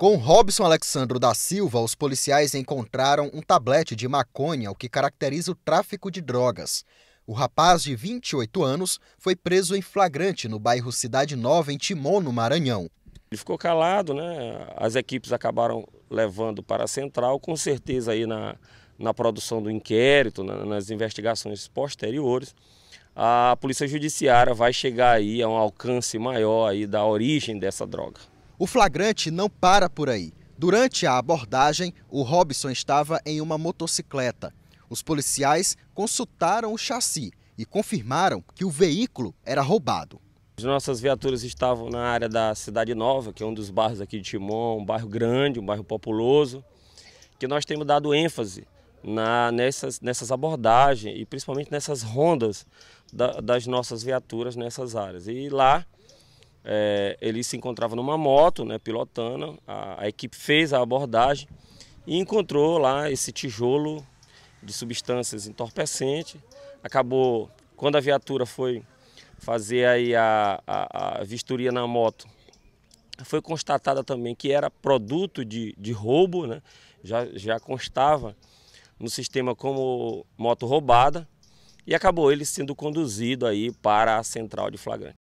Com Robson Alexandro da Silva, os policiais encontraram um tablete de maconha, o que caracteriza o tráfico de drogas. O rapaz de 28 anos foi preso em flagrante no bairro Cidade Nova, em Timon, no Maranhão. Ele ficou calado, né? As equipes acabaram levando para a central, com certeza aí na, na produção do inquérito, na, nas investigações posteriores. A polícia judiciária vai chegar aí a um alcance maior aí da origem dessa droga. O flagrante não para por aí. Durante a abordagem, o Robson estava em uma motocicleta. Os policiais consultaram o chassi e confirmaram que o veículo era roubado. As nossas viaturas estavam na área da Cidade Nova, que é um dos bairros aqui de Timon, um bairro grande, um bairro populoso, que nós temos dado ênfase na, nessas, nessas abordagens e principalmente nessas rondas da, das nossas viaturas nessas áreas. E lá é, ele se encontrava numa moto, né, pilotando. A, a, equipe fez a abordagem e encontrou lá esse tijolo de substâncias entorpecentes. Acabou, quando a viatura foi fazer aí a, a, a vistoria na moto, foi constatada também que era produto de, de roubo, né? já, já constava no sistema como moto roubada e acabou ele sendo conduzido aí para a central de flagrante.